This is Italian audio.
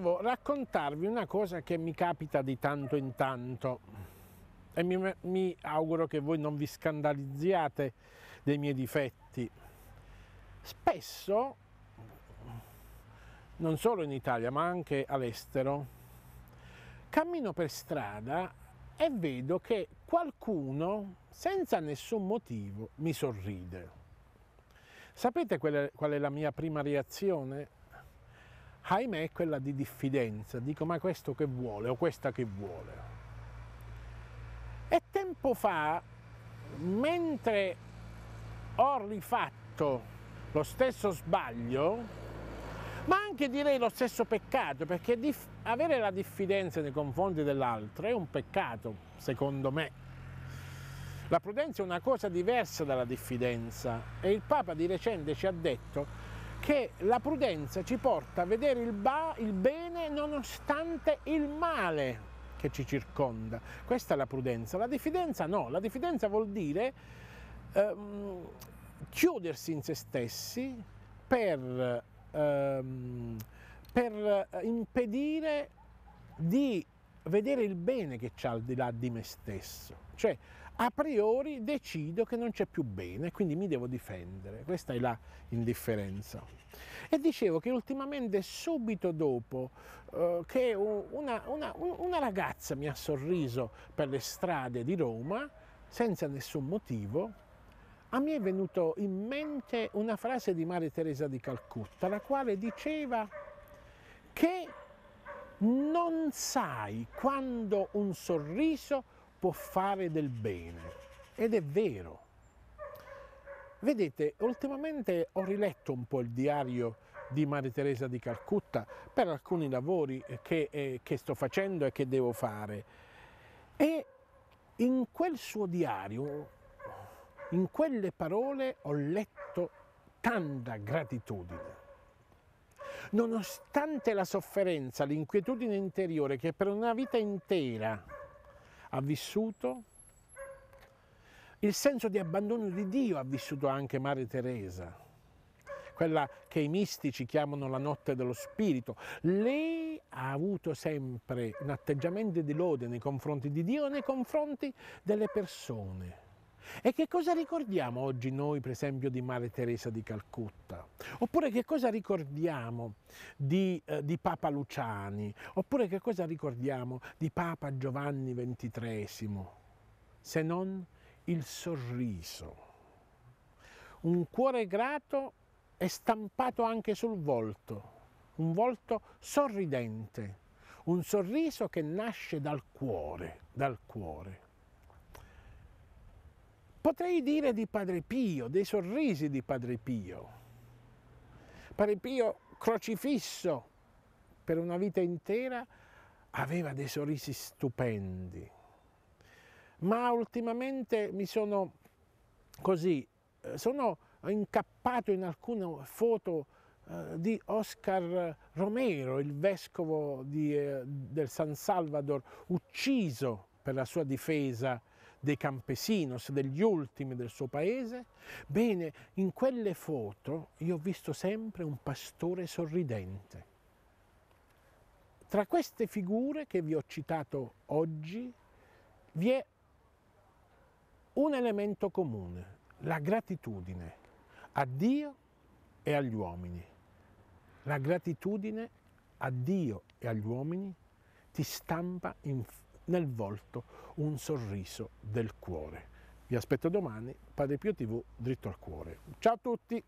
devo raccontarvi una cosa che mi capita di tanto in tanto e mi, mi auguro che voi non vi scandalizziate dei miei difetti. Spesso, non solo in Italia ma anche all'estero, cammino per strada e vedo che qualcuno, senza nessun motivo, mi sorride. Sapete qual è, qual è la mia prima reazione? ahimè è quella di diffidenza, dico ma questo che vuole o questa che vuole. E tempo fa, mentre ho rifatto lo stesso sbaglio, ma anche direi lo stesso peccato, perché avere la diffidenza nei confronti dell'altro è un peccato, secondo me. La prudenza è una cosa diversa dalla diffidenza e il Papa di recente ci ha detto che la prudenza ci porta a vedere il, ba, il bene nonostante il male che ci circonda. Questa è la prudenza. La diffidenza no, la diffidenza vuol dire ehm, chiudersi in se stessi per, ehm, per eh, impedire di vedere il bene che c'è al di là di me stesso. Cioè, a priori decido che non c'è più bene, quindi mi devo difendere. Questa è la indifferenza. E dicevo che ultimamente, subito dopo eh, che una, una, una ragazza mi ha sorriso per le strade di Roma, senza nessun motivo, a me è venuto in mente una frase di Maria Teresa di Calcutta, la quale diceva che non sai quando un sorriso può fare del bene. Ed è vero. Vedete, ultimamente ho riletto un po' il diario di Maria Teresa di Calcutta per alcuni lavori che, eh, che sto facendo e che devo fare. E in quel suo diario, in quelle parole, ho letto tanta gratitudine Nonostante la sofferenza, l'inquietudine interiore che per una vita intera ha vissuto, il senso di abbandono di Dio ha vissuto anche Maria Teresa, quella che i mistici chiamano la notte dello spirito. Lei ha avuto sempre un atteggiamento di lode nei confronti di Dio e nei confronti delle persone. E che cosa ricordiamo oggi noi, per esempio, di Madre Teresa di Calcutta? Oppure che cosa ricordiamo di, eh, di, Papa Luciani? Oppure che cosa ricordiamo di Papa Giovanni XXIII? Se non il sorriso. Un cuore grato è stampato anche sul volto, un volto sorridente, un sorriso che nasce dal cuore, dal cuore. Potrei dire di Padre Pio, dei sorrisi di Padre Pio. Padre Pio crocifisso per una vita intera aveva dei sorrisi stupendi. Ma ultimamente mi sono così, eh, sono incappato in alcune foto eh, di Oscar Romero, il vescovo di, eh, del San Salvador, ucciso per la sua difesa dei campesinos, degli ultimi del suo paese, bene, in quelle foto io ho visto sempre un pastore sorridente. Tra queste figure che vi ho citato oggi vi è un elemento comune, la gratitudine a Dio e agli uomini. La gratitudine a Dio e agli uomini ti stampa in fondo nel volto un sorriso del cuore. Vi aspetto domani, Padre Pio TV, dritto al cuore. Ciao a tutti!